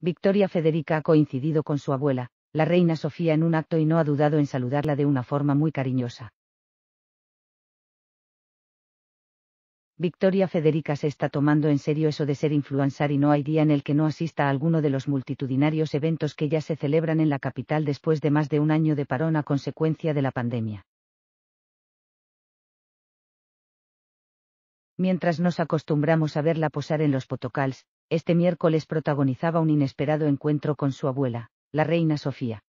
Victoria Federica ha coincidido con su abuela, la reina Sofía, en un acto y no ha dudado en saludarla de una forma muy cariñosa. Victoria Federica se está tomando en serio eso de ser influencer y no hay día en el que no asista a alguno de los multitudinarios eventos que ya se celebran en la capital después de más de un año de parón a consecuencia de la pandemia. Mientras nos acostumbramos a verla posar en los potocals, este miércoles protagonizaba un inesperado encuentro con su abuela, la reina Sofía.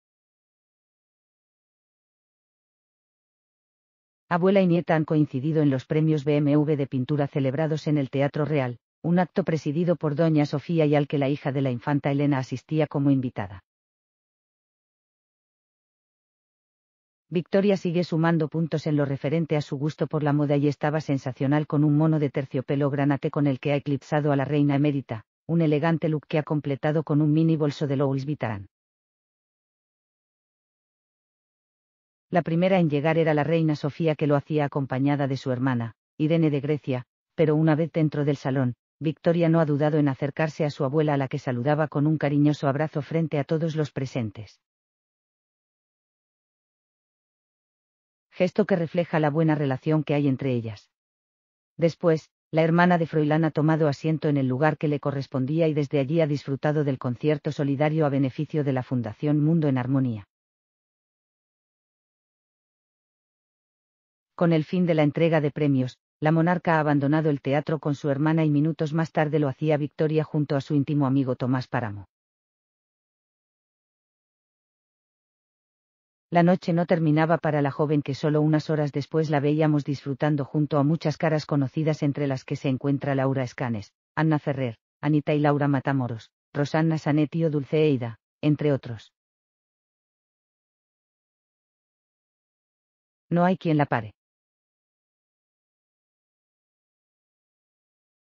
Abuela y nieta han coincidido en los premios BMW de pintura celebrados en el Teatro Real, un acto presidido por doña Sofía y al que la hija de la infanta Elena asistía como invitada. Victoria sigue sumando puntos en lo referente a su gusto por la moda y estaba sensacional con un mono de terciopelo granate con el que ha eclipsado a la reina emérita, un elegante look que ha completado con un mini bolso de Louis Vuitton. La primera en llegar era la reina Sofía que lo hacía acompañada de su hermana, Irene de Grecia, pero una vez dentro del salón, Victoria no ha dudado en acercarse a su abuela a la que saludaba con un cariñoso abrazo frente a todos los presentes. gesto que refleja la buena relación que hay entre ellas. Después, la hermana de Froilán ha tomado asiento en el lugar que le correspondía y desde allí ha disfrutado del concierto solidario a beneficio de la Fundación Mundo en Armonía. Con el fin de la entrega de premios, la monarca ha abandonado el teatro con su hermana y minutos más tarde lo hacía Victoria junto a su íntimo amigo Tomás Páramo. La noche no terminaba para la joven que solo unas horas después la veíamos disfrutando junto a muchas caras conocidas entre las que se encuentra Laura Escanes, Anna Ferrer, Anita y Laura Matamoros, Rosanna Sanetti o Dulceida, entre otros. No hay quien la pare.